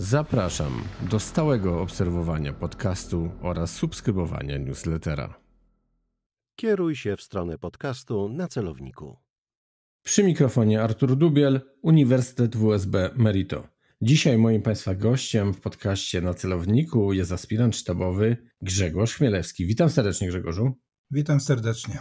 Zapraszam do stałego obserwowania podcastu oraz subskrybowania newslettera. Kieruj się w stronę podcastu na celowniku. Przy mikrofonie Artur Dubiel, Uniwersytet WSB Merito. Dzisiaj moim Państwa gościem w podcaście na celowniku jest aspirant sztabowy Grzegorz Chmielewski. Witam serdecznie Grzegorzu. Witam serdecznie.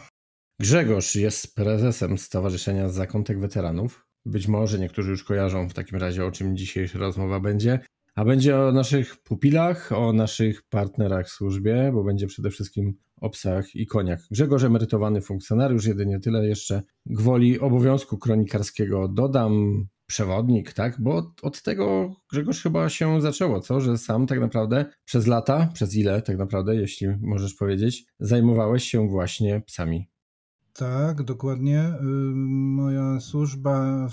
Grzegorz jest prezesem Stowarzyszenia Zakątek Weteranów, być może niektórzy już kojarzą w takim razie, o czym dzisiejsza rozmowa będzie. A będzie o naszych pupilach, o naszych partnerach w służbie, bo będzie przede wszystkim o psach i koniach. Grzegorz emerytowany funkcjonariusz, jedynie tyle jeszcze gwoli obowiązku kronikarskiego dodam, przewodnik, tak? Bo od, od, tego Grzegorz chyba się zaczęło, co? Że sam tak naprawdę przez lata, przez ile tak naprawdę, jeśli możesz powiedzieć, zajmowałeś się właśnie psami. Tak, dokładnie. Y, moja służba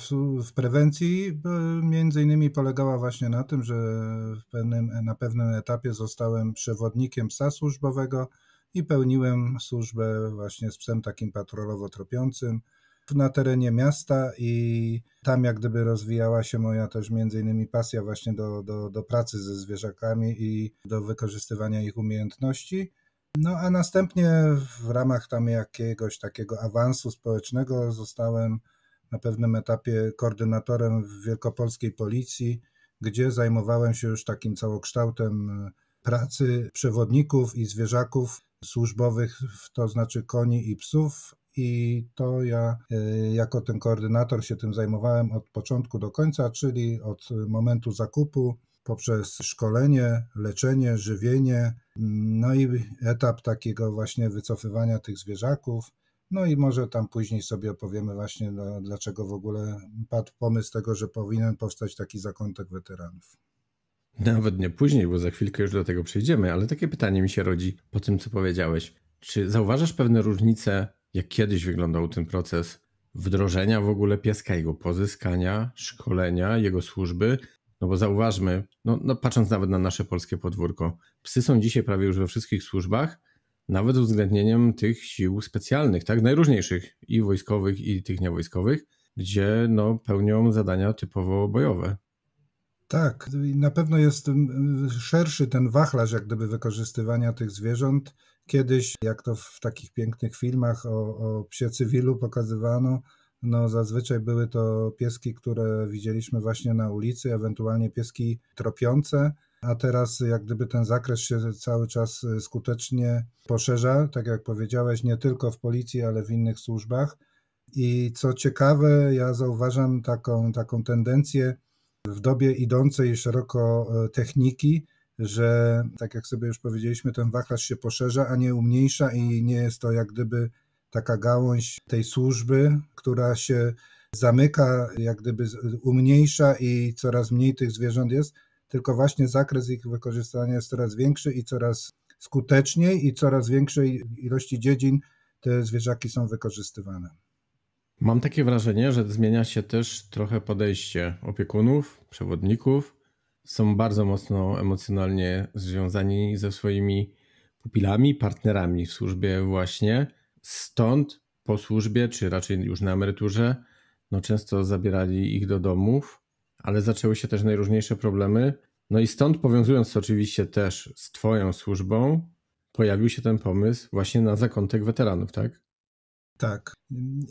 w prewencji y, między innymi polegała właśnie na tym, że pewnym, na pewnym etapie zostałem przewodnikiem psa służbowego i pełniłem służbę właśnie z psem takim patrolowo-tropiącym na terenie miasta i tam jak gdyby rozwijała się moja też między innymi pasja właśnie do, do, do pracy ze zwierzakami i do wykorzystywania ich umiejętności. No a następnie w ramach tam jakiegoś takiego awansu społecznego zostałem na pewnym etapie koordynatorem w wielkopolskiej policji, gdzie zajmowałem się już takim całokształtem e, pracy przewodników i zwierzaków służbowych, to znaczy koni i psów. I to ja e, jako ten koordynator się tym zajmowałem od początku do końca, czyli od momentu zakupu poprzez szkolenie, leczenie, żywienie, no i etap takiego właśnie wycofywania tych zwierzaków. No i może tam później sobie opowiemy właśnie, no, dlaczego w ogóle padł pomysł tego, że powinien powstać taki zakątek weteranów. Nawet nie później, bo za chwilkę już do tego przejdziemy, ale takie pytanie mi się rodzi po tym, co powiedziałeś. Czy zauważasz pewne różnice, jak kiedyś wyglądał ten proces wdrożenia w ogóle pieska, jego pozyskania, szkolenia, jego służby, no bo zauważmy, no, no patrząc nawet na nasze polskie podwórko, psy są dzisiaj prawie już we wszystkich służbach, nawet z uwzględnieniem tych sił specjalnych, tak, najróżniejszych i wojskowych, i tych niewojskowych, gdzie no, pełnią zadania typowo bojowe. Tak, na pewno jest mm, szerszy ten wachlarz, jak gdyby wykorzystywania tych zwierząt. Kiedyś, jak to w takich pięknych filmach o, o psie cywilu pokazywano, no zazwyczaj były to pieski, które widzieliśmy właśnie na ulicy, ewentualnie pieski tropiące, a teraz jak gdyby ten zakres się cały czas y, skutecznie poszerza, tak jak powiedziałeś, nie tylko w policji, ale w innych służbach. I co ciekawe, ja zauważam taką, taką tendencję w dobie idącej szeroko y, techniki, że tak jak sobie już powiedzieliśmy, ten wachlarz się poszerza, a nie umniejsza i nie jest to jak gdyby taka gałąź tej służby, która się zamyka, jak gdyby umniejsza i coraz mniej tych zwierząt jest, tylko właśnie zakres ich wykorzystania jest coraz większy i coraz skuteczniej i coraz większej ilości dziedzin te zwierzaki są wykorzystywane. Mam takie wrażenie, że zmienia się też trochę podejście opiekunów, przewodników. Są bardzo mocno emocjonalnie związani ze swoimi pupilami, partnerami w służbie właśnie. Stąd po służbie, czy raczej już na emeryturze, no często zabierali ich do domów, ale zaczęły się też najróżniejsze problemy. No i stąd powiązując to oczywiście też z Twoją służbą, pojawił się ten pomysł właśnie na zakątek weteranów, tak? Tak.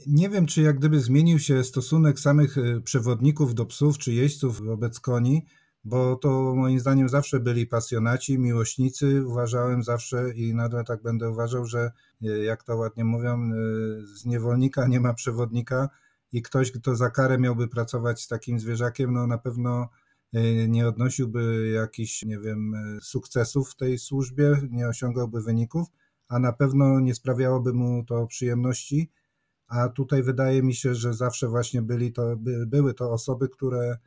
Nie wiem, czy jak gdyby zmienił się stosunek samych y, przewodników do psów czy jeźdźców wobec koni, bo to moim zdaniem zawsze byli pasjonaci, miłośnicy. Uważałem zawsze i nadal tak będę uważał, że e, jak to ładnie mówią, e, z niewolnika nie ma przewodnika i ktoś, kto za karę miałby pracować z takim zwierzakiem, no na pewno e, nie odnosiłby jakichś, nie wiem, sukcesów w tej służbie, nie osiągałby wyników, a na pewno nie sprawiałoby mu to przyjemności. A tutaj wydaje mi się, że zawsze właśnie byli to, by, były to osoby, które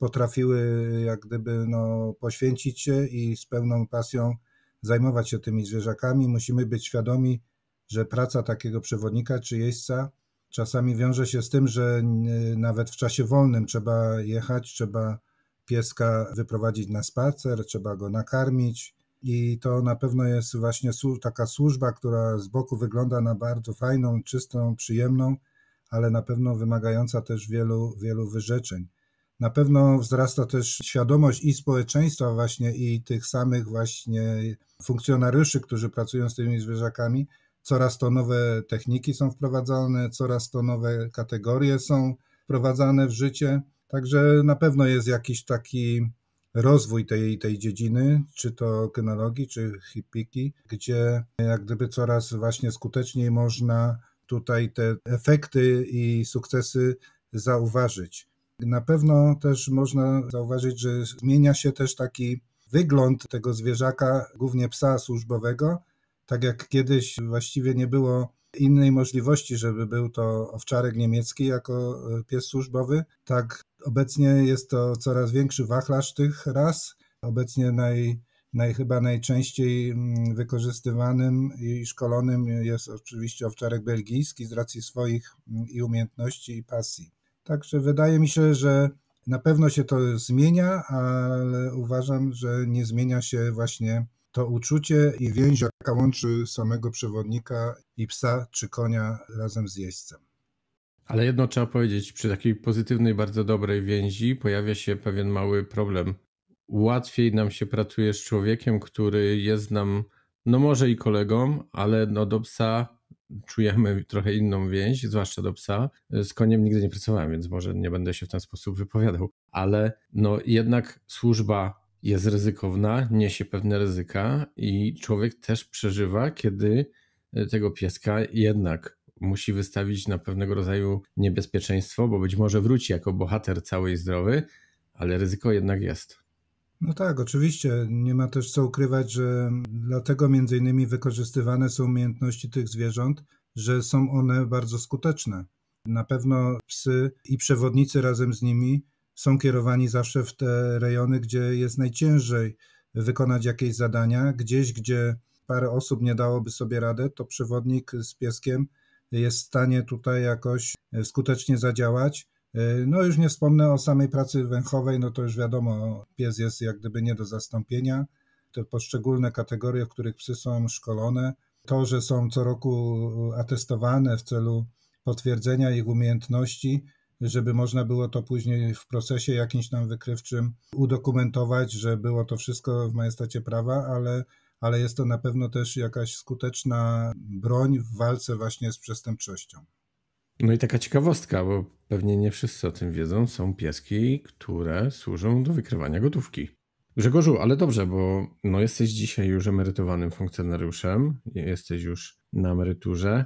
potrafiły jak gdyby no, poświęcić się i z pełną pasją zajmować się tymi zwierzakami. Musimy być świadomi, że praca takiego przewodnika czy jeźdźca czasami wiąże się z tym, że y, nawet w czasie wolnym trzeba jechać, trzeba pieska wyprowadzić na spacer, trzeba go nakarmić. I to na pewno jest właśnie taka służba, która z boku wygląda na bardzo fajną, czystą, przyjemną, ale na pewno wymagająca też wielu, wielu wyrzeczeń. Na pewno wzrasta też świadomość i społeczeństwa właśnie i tych samych właśnie funkcjonariuszy, którzy pracują z tymi zwierzakami. Coraz to nowe techniki są wprowadzane, coraz to nowe kategorie są wprowadzane w życie. Także na pewno jest jakiś taki rozwój tej, tej dziedziny, czy to kynologii, czy hipiki, gdzie jak gdyby coraz właśnie skuteczniej można tutaj te efekty i sukcesy zauważyć. Na pewno też można zauważyć, że zmienia się też taki wygląd tego zwierzaka, głównie psa służbowego. Tak jak kiedyś właściwie nie było innej możliwości, żeby był to owczarek niemiecki jako e, pies służbowy, tak obecnie jest to coraz większy wachlarz tych ras. Obecnie naj, naj, chyba najczęściej mm, wykorzystywanym i szkolonym jest oczywiście owczarek belgijski z racji swoich mm, i umiejętności i pasji. Także wydaje mi się, że na pewno się to zmienia, ale uważam, że nie zmienia się właśnie to uczucie i więź, jaka łączy samego przewodnika i psa czy konia razem z jeźdźcem. Ale jedno trzeba powiedzieć, przy takiej pozytywnej, bardzo dobrej więzi pojawia się pewien mały problem. Łatwiej nam się pracuje z człowiekiem, który jest nam, no może i kolegą, ale no do psa czujemy trochę inną więź, zwłaszcza do psa. Z koniem nigdy nie pracowałem, więc może nie będę się w ten sposób wypowiadał, ale no jednak służba jest ryzykowna, niesie pewne ryzyka i człowiek też przeżywa, kiedy e, tego pieska jednak musi wystawić na pewnego rodzaju niebezpieczeństwo, bo być może wróci jako bohater cały i zdrowy, ale ryzyko jednak jest. No tak, oczywiście. Nie ma też co ukrywać, że dlatego między innymi wykorzystywane są umiejętności tych zwierząt, że są one bardzo skuteczne. Na pewno psy i przewodnicy razem z nimi są kierowani zawsze w te rejony, gdzie jest najciężej wykonać jakieś zadania. Gdzieś, gdzie parę osób nie dałoby sobie radę, to przewodnik z pieskiem jest w stanie tutaj jakoś skutecznie zadziałać Y, no już nie wspomnę o samej pracy węchowej, no to już wiadomo, pies jest jak gdyby nie do zastąpienia. Te poszczególne kategorie, w których psy są szkolone, to, że są co roku atestowane w celu potwierdzenia ich umiejętności, żeby można było to później w procesie jakimś tam wykrywczym udokumentować, że było to wszystko w majestacie prawa, ale, ale jest to na pewno też jakaś skuteczna broń w walce właśnie z przestępczością. No i taka ciekawostka, bo Pewnie nie wszyscy o tym wiedzą, są pieski, które służą do wykrywania gotówki. Grzegorzu, ale dobrze, bo no jesteś dzisiaj już emerytowanym funkcjonariuszem, jesteś już na emeryturze.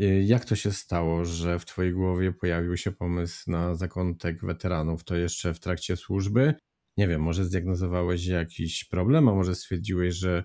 Y, jak to się stało, że w Twojej głowie pojawił się pomysł na zakątek weteranów? To jeszcze w trakcie służby? Nie wiem, może zdiagnozowałeś jakiś problem, a może stwierdziłeś, że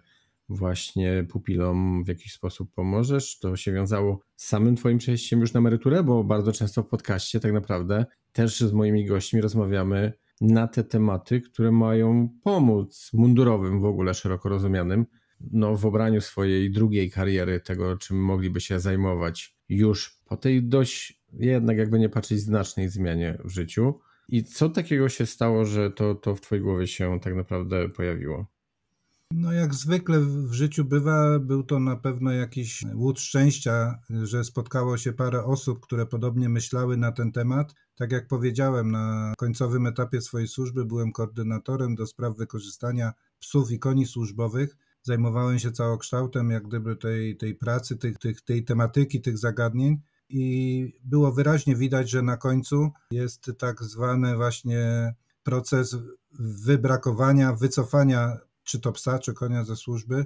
właśnie pupilom w jakiś sposób pomożesz. To się wiązało z samym twoim przejściem już na emeryturę, bo bardzo często w podcaście tak naprawdę też z moimi gośćmi rozmawiamy na te tematy, które mają pomóc mundurowym w ogóle szeroko rozumianym no, w obraniu swojej drugiej kariery, tego czym mogliby się zajmować już po tej dość jednak jakby nie patrzeć znacznej zmianie w życiu. I co takiego się stało, że to, to w twojej głowie się tak naprawdę pojawiło? No jak zwykle w życiu bywa, był to na pewno jakiś łód szczęścia, że spotkało się parę osób, które podobnie myślały na ten temat. Tak jak powiedziałem, na końcowym etapie swojej służby byłem koordynatorem do spraw wykorzystania psów i koni służbowych. Zajmowałem się całokształtem jak gdyby tej, tej pracy, tych, tych, tej tematyki, tych zagadnień i było wyraźnie widać, że na końcu jest tak zwany właśnie proces wybrakowania, wycofania czy to psa, czy konia ze służby.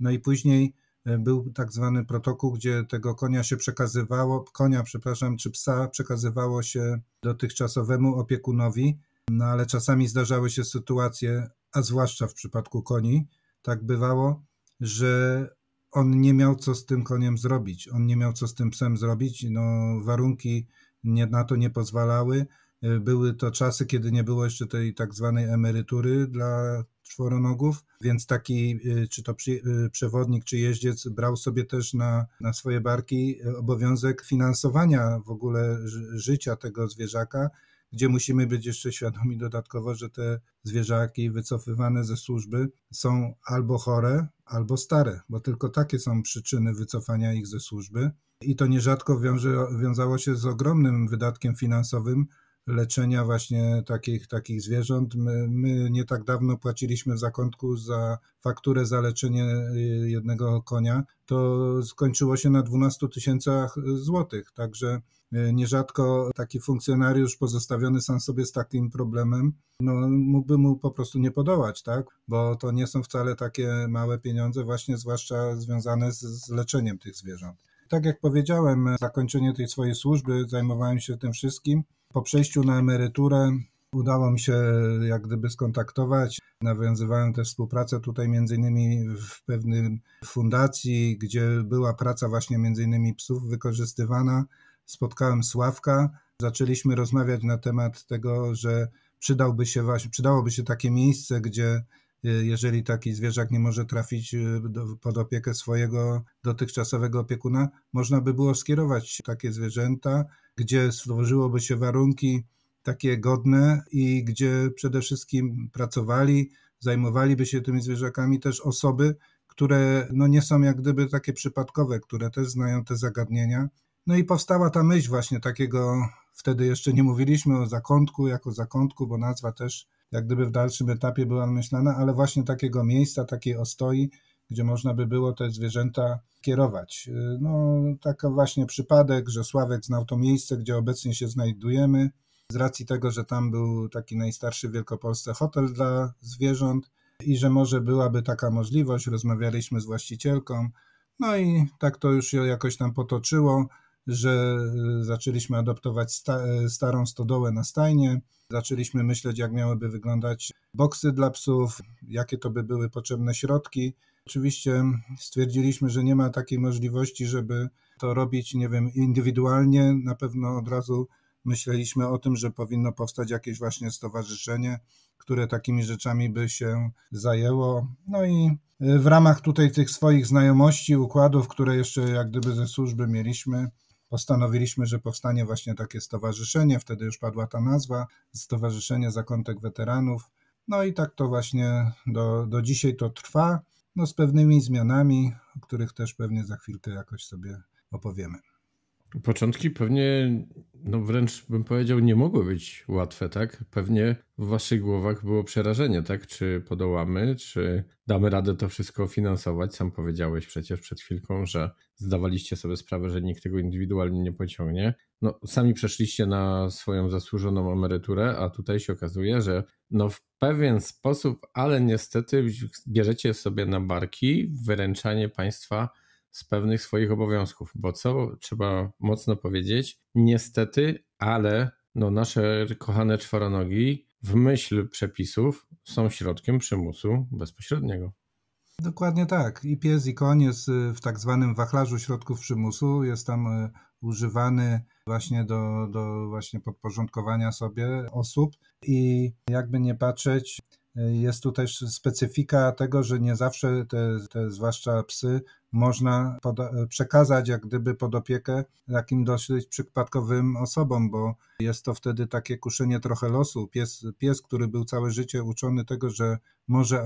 No i później e, był tak zwany protokół, gdzie tego konia się przekazywało, konia, przepraszam, czy psa przekazywało się dotychczasowemu opiekunowi, no ale czasami zdarzały się sytuacje, a zwłaszcza w przypadku koni, tak bywało, że on nie miał co z tym koniem zrobić, on nie miał co z tym psem zrobić, no warunki nie, na to nie pozwalały, Y, były to czasy, kiedy nie było jeszcze tej tak zwanej emerytury dla czworonogów, więc taki y, czy to y, przewodnik, czy jeździec brał sobie też na, na swoje barki obowiązek finansowania w ogóle życia tego zwierzaka, gdzie musimy być jeszcze świadomi dodatkowo, że te zwierzaki wycofywane ze służby są albo chore, albo stare, bo tylko takie są przyczyny wycofania ich ze służby. I to nierzadko wiąże, wiązało się z ogromnym wydatkiem finansowym, leczenia właśnie takich, takich zwierząt. My, my nie tak dawno płaciliśmy w zakątku za fakturę za leczenie y, jednego konia. To skończyło się na 12 tysięcach złotych, także y, nierzadko taki funkcjonariusz pozostawiony sam sobie z takim problemem, no, mógłby mu po prostu nie podołać, tak? Bo to nie są wcale takie małe pieniądze, właśnie zwłaszcza związane z, z leczeniem tych zwierząt. Tak jak powiedziałem, zakończenie tej swojej służby zajmowałem się tym wszystkim. Po przejściu na emeryturę udało mi się jak gdyby skontaktować. Nawiązywałem też współpracę tutaj między innymi w pewnej fundacji, gdzie była praca właśnie między innymi psów wykorzystywana. Spotkałem Sławka, zaczęliśmy rozmawiać na temat tego, że przydałby się właśnie, przydałoby się takie miejsce, gdzie Y, jeżeli taki zwierzak nie może trafić y, pod opiekę swojego dotychczasowego opiekuna, można by było skierować takie zwierzęta, gdzie stworzyłoby się warunki takie godne i gdzie przede wszystkim pracowali, zajmowaliby się tymi zwierzakami też osoby, które no nie są jak gdyby takie przypadkowe, które też znają te zagadnienia. No i powstała ta myśl właśnie takiego, wtedy jeszcze nie mówiliśmy o zakątku jako zakątku, bo nazwa też jak gdyby w dalszym etapie była myślana, ale właśnie takiego miejsca, takiej ostoi, gdzie można by było te zwierzęta kierować. Y, no, taki właśnie przypadek, że Sławek znał to miejsce, gdzie obecnie się znajdujemy. Z racji tego, że tam był taki najstarszy w Wielkopolsce hotel dla zwierząt i że może byłaby taka możliwość, rozmawialiśmy z właścicielką, no i tak to już się jakoś tam potoczyło że e, zaczęliśmy adoptować sta e, starą stodołę na stajnie, zaczęliśmy myśleć, jak miałyby wyglądać boksy dla psów, jakie to by były potrzebne środki. Oczywiście stwierdziliśmy, że nie ma takiej możliwości, żeby to robić, nie wiem, indywidualnie. Na pewno od razu myśleliśmy o tym, że powinno powstać jakieś właśnie stowarzyszenie, które takimi rzeczami by się zajęło. No i e, w ramach tutaj tych swoich znajomości, układów, które jeszcze jak gdyby ze służby mieliśmy, postanowiliśmy, że powstanie właśnie takie stowarzyszenie, wtedy już padła ta nazwa, Stowarzyszenie Zakątek Weteranów. No i tak to właśnie do, do dzisiaj to trwa, no z pewnymi zmianami, o których też pewnie za chwilkę jakoś sobie opowiemy. Początki pewnie, no wręcz bym powiedział, nie mogły być łatwe, tak? Pewnie w waszych głowach było przerażenie, tak? Czy podołamy, czy damy radę to wszystko finansować? Sam powiedziałeś przecież przed chwilką, że zdawaliście sobie sprawę, że nikt tego indywidualnie nie pociągnie. No, sami przeszliście na swoją zasłużoną emeryturę, a tutaj się okazuje, że no w pewien sposób, ale niestety bierzecie sobie na barki wyręczanie państwa z pewnych swoich obowiązków, bo co trzeba mocno powiedzieć, niestety, ale no nasze kochane czworonogi w myśl przepisów są środkiem przymusu bezpośredniego. Dokładnie tak. I pies, i koń jest y, w tak zwanym wachlarzu środków przymusu. Jest tam y, używany właśnie do, do właśnie podporządkowania sobie osób. I jakby nie patrzeć, jest tu też specyfika tego, że nie zawsze te, te zwłaszcza psy można przekazać jak gdyby pod opiekę takim dosyć przypadkowym osobom, bo jest to wtedy takie kuszenie trochę losu. Pies, pies który był całe życie uczony tego, że może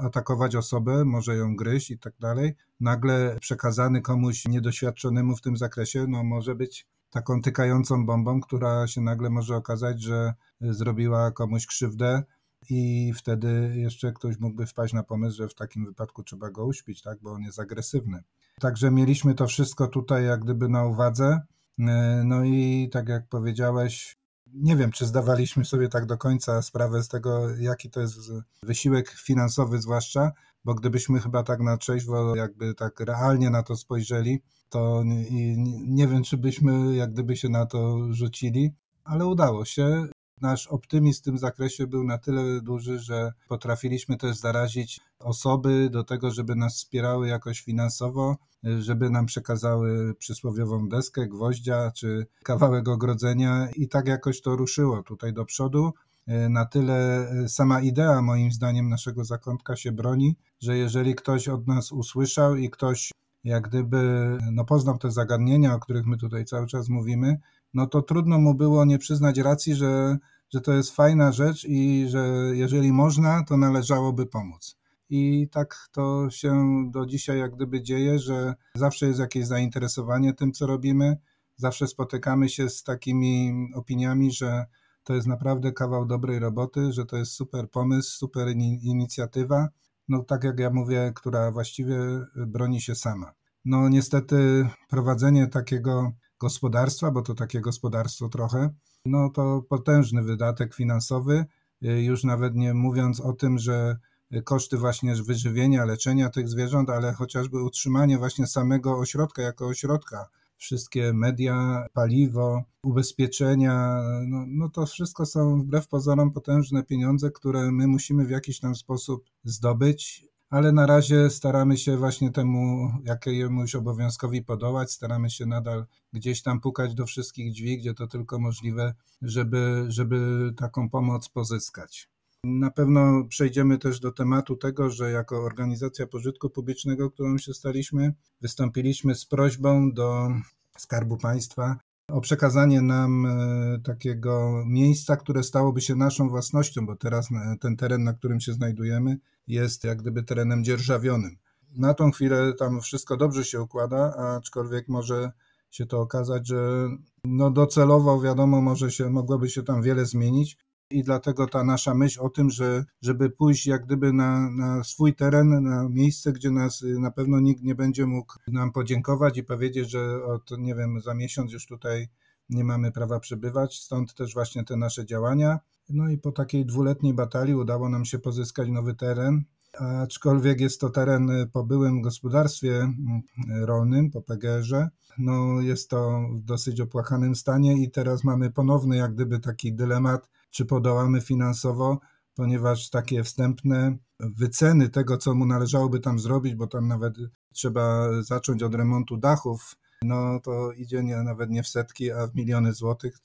atakować osobę, może ją gryźć i tak dalej, nagle przekazany komuś niedoświadczonemu w tym zakresie, no może być taką tykającą bombą, która się nagle może okazać, że zrobiła komuś krzywdę i wtedy jeszcze ktoś mógłby wpaść na pomysł, że w takim wypadku trzeba go uśpić, tak, bo on jest agresywny. Także mieliśmy to wszystko tutaj jak gdyby na uwadze. E, no i tak jak powiedziałeś, nie wiem, czy zdawaliśmy sobie tak do końca sprawę z tego, jaki to jest wysiłek finansowy, zwłaszcza, bo gdybyśmy chyba tak na trzeźwo, jakby tak realnie na to spojrzeli, to nie, nie wiem, czy byśmy jak gdyby się na to rzucili, ale udało się. Nasz optymizm w tym zakresie był na tyle duży, że potrafiliśmy też zarazić osoby do tego, żeby nas wspierały jakoś finansowo, żeby nam przekazały przysłowiową deskę, gwoździa czy kawałek ogrodzenia i tak jakoś to ruszyło tutaj do przodu. Na tyle sama idea, moim zdaniem, naszego zakątka się broni, że jeżeli ktoś od nas usłyszał i ktoś jak gdyby no, poznał te zagadnienia, o których my tutaj cały czas mówimy, no to trudno mu było nie przyznać racji, że, że to jest fajna rzecz i że jeżeli można, to należałoby pomóc. I tak to się do dzisiaj jak gdyby dzieje, że zawsze jest jakieś zainteresowanie tym, co robimy. Zawsze spotykamy się z takimi opiniami, że to jest naprawdę kawał dobrej roboty, że to jest super pomysł, super inicjatywa. No tak jak ja mówię, która właściwie broni się sama. No niestety prowadzenie takiego gospodarstwa, bo to takie gospodarstwo trochę, no to potężny wydatek finansowy, y, już nawet nie mówiąc o tym, że koszty właśnie wyżywienia, leczenia tych zwierząt, ale chociażby utrzymanie właśnie samego ośrodka jako ośrodka. Wszystkie media, paliwo, ubezpieczenia, no, no to wszystko są wbrew pozorom potężne pieniądze, które my musimy w jakiś tam sposób zdobyć, ale na razie staramy się właśnie temu jakiemuś obowiązkowi podołać, staramy się nadal gdzieś tam pukać do wszystkich drzwi, gdzie to tylko możliwe, żeby, żeby taką pomoc pozyskać. Na pewno przejdziemy też do tematu tego, że jako organizacja pożytku publicznego, którą się staliśmy, wystąpiliśmy z prośbą do Skarbu Państwa o przekazanie nam e, takiego miejsca, które stałoby się naszą własnością, bo teraz e, ten teren, na którym się znajdujemy, jest jak gdyby terenem dzierżawionym. Na tą chwilę tam wszystko dobrze się układa, aczkolwiek może się to okazać, że no docelowo wiadomo, może się, mogłoby się tam wiele zmienić. I dlatego ta nasza myśl o tym, że żeby pójść jak gdyby na, na swój teren, na miejsce, gdzie nas y, na pewno nikt nie będzie mógł nam podziękować i powiedzieć, że od, nie wiem, za miesiąc już tutaj nie mamy prawa przebywać, stąd też właśnie te nasze działania. No i po takiej dwuletniej batalii udało nam się pozyskać nowy teren, aczkolwiek jest to teren po byłym gospodarstwie mm, rolnym, po PGR-ze. No jest to w dosyć opłakanym stanie i teraz mamy ponowny jak gdyby taki dylemat, czy podołamy finansowo, ponieważ takie wstępne wyceny tego, co mu należałoby tam zrobić, bo tam nawet trzeba zacząć od remontu dachów, no to idzie nie, nawet nie w setki, a w miliony złotych.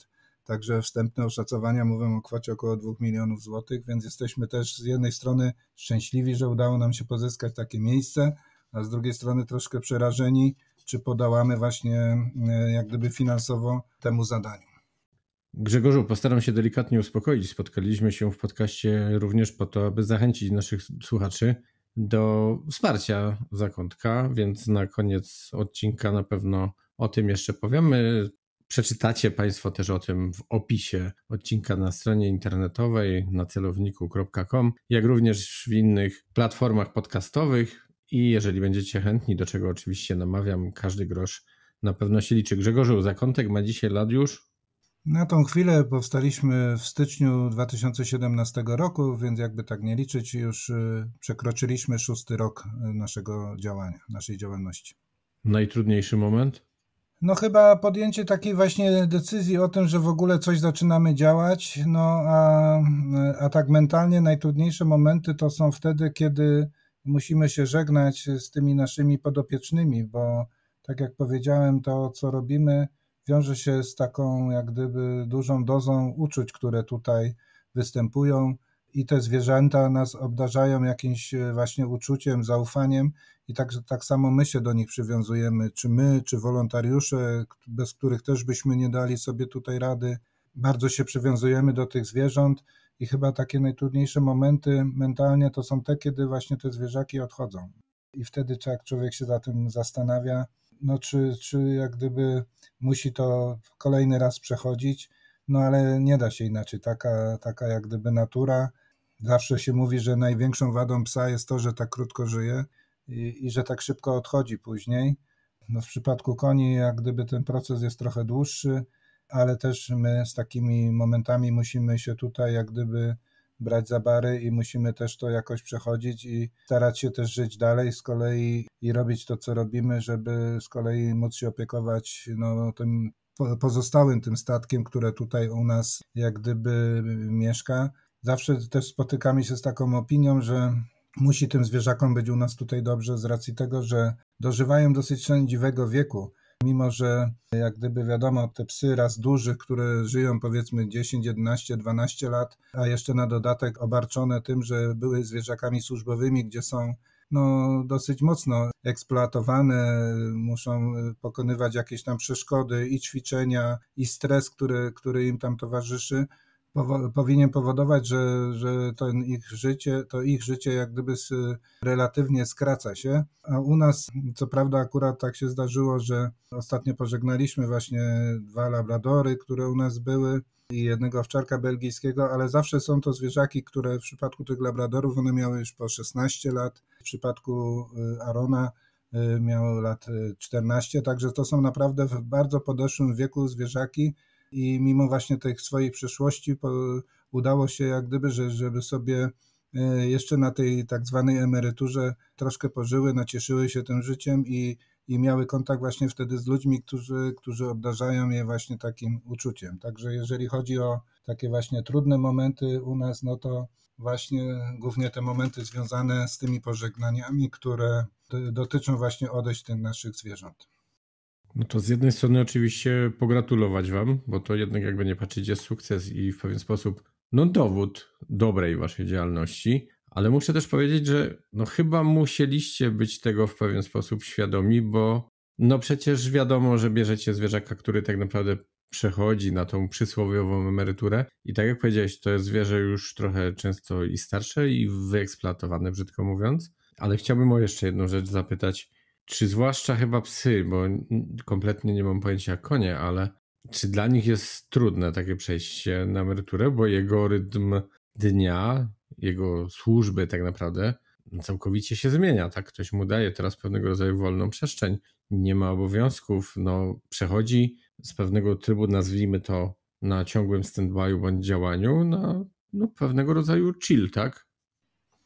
Także wstępne oszacowania mówią o kwocie około 2 milionów złotych, więc jesteśmy też z jednej strony szczęśliwi, że udało nam się pozyskać takie miejsce, a z drugiej strony troszkę przerażeni, czy podołamy właśnie e, jak gdyby finansowo temu zadaniu. Grzegorzu, postaram się delikatnie uspokoić. Spotkaliśmy się w podcaście również po to, aby zachęcić naszych słuchaczy do wsparcia zakątka, więc na koniec odcinka na pewno o tym jeszcze powiemy. Przeczytacie Państwo też o tym w opisie odcinka na stronie internetowej na celowniku.com, jak również w innych platformach podcastowych. I jeżeli będziecie chętni, do czego oczywiście namawiam, każdy grosz na pewno się liczy. Grzegorzu, zakątek ma dzisiaj lat już na tą chwilę powstaliśmy w styczniu 2017 roku, więc jakby tak nie liczyć, już y, przekroczyliśmy szósty rok y, naszego działania, naszej działalności. Najtrudniejszy moment? No chyba podjęcie takiej właśnie decyzji o tym, że w ogóle coś zaczynamy działać, no a, a tak mentalnie najtrudniejsze momenty to są wtedy, kiedy musimy się żegnać z tymi naszymi podopiecznymi, bo tak jak powiedziałem, to co robimy wiąże się z taką jak gdyby dużą dozą uczuć, które tutaj występują i te zwierzęta nas obdarzają jakimś e, właśnie uczuciem, zaufaniem i tak, tak samo my się do nich przywiązujemy, czy my, czy wolontariusze, bez których też byśmy nie dali sobie tutaj rady. Bardzo się przywiązujemy do tych zwierząt i chyba takie najtrudniejsze momenty mentalnie to są te, kiedy właśnie te zwierzaki odchodzą. I wtedy jak człowiek się za tym zastanawia, no czy, czy jak gdyby musi to kolejny raz przechodzić, no ale nie da się inaczej. Taka, taka jak gdyby natura. Zawsze się mówi, że największą wadą psa jest to, że tak krótko żyje i, i że tak szybko odchodzi później. No w przypadku koni, jak gdyby ten proces jest trochę dłuższy, ale też my z takimi momentami musimy się tutaj, jak gdyby brać za bary i musimy też to jakoś przechodzić i starać się też żyć dalej z kolei i robić to, co robimy, żeby z kolei móc się opiekować no, tym pozostałym tym statkiem, które tutaj u nas jak gdyby mieszka. Zawsze też spotykamy się z taką opinią, że musi tym zwierzakom być u nas tutaj dobrze z racji tego, że dożywają dosyć sędziwego wieku mimo że jak gdyby wiadomo, te psy raz dużych, które żyją powiedzmy 10, 11, 12 lat, a jeszcze na dodatek obarczone tym, że były zwierzakami służbowymi, gdzie są no, dosyć mocno eksploatowane, muszą pokonywać jakieś tam przeszkody i ćwiczenia, i stres, który, który im tam towarzyszy, powo powinien powodować, że, że to ich życie, to ich życie jak gdyby relatywnie skraca się. A u nas, co prawda, akurat tak się zdarzyło, że ostatnio pożegnaliśmy właśnie dwa labradory, które u nas były i jednego owczarka belgijskiego, ale zawsze są to zwierzaki, które w przypadku tych labradorów one miały już po 16 lat, w przypadku y, Arona y, miały lat 14, y, także to są naprawdę w bardzo podeszłym wieku zwierzaki, i mimo właśnie tej swojej przeszłości udało się jak gdyby, że, żeby sobie e, jeszcze na tej tak zwanej emeryturze troszkę pożyły, nacieszyły się tym życiem i, i miały kontakt właśnie wtedy z ludźmi, którzy, którzy obdarzają je właśnie takim uczuciem. Także jeżeli chodzi o takie właśnie trudne momenty u nas, no to właśnie głównie te momenty związane z tymi pożegnaniami, które dotyczą właśnie odejść tych naszych zwierząt. No to z jednej strony oczywiście pogratulować Wam, bo to jednak jakby nie patrzeć jest sukces i w pewien sposób no dowód dobrej Waszej działalności, ale muszę też powiedzieć, że no chyba musieliście być tego w pewien sposób świadomi, bo no przecież wiadomo, że bierzecie zwierzaka, który tak naprawdę przechodzi na tą przysłowiową emeryturę i tak jak powiedziałeś, to jest zwierzę już trochę często i starsze i wyeksploatowane, brzydko mówiąc. Ale chciałbym o jeszcze jedną rzecz zapytać. Czy zwłaszcza chyba psy, bo kompletnie nie mam pojęcia jak konie, ale czy dla nich jest trudne takie przejście na emeryturę, bo jego rytm dnia, jego służby tak naprawdę całkowicie się zmienia, tak? Ktoś mu daje teraz pewnego rodzaju wolną przestrzeń, nie ma obowiązków, no przechodzi z pewnego trybu, nazwijmy to na ciągłym stand-by'u bądź działaniu, na no, pewnego rodzaju chill, tak?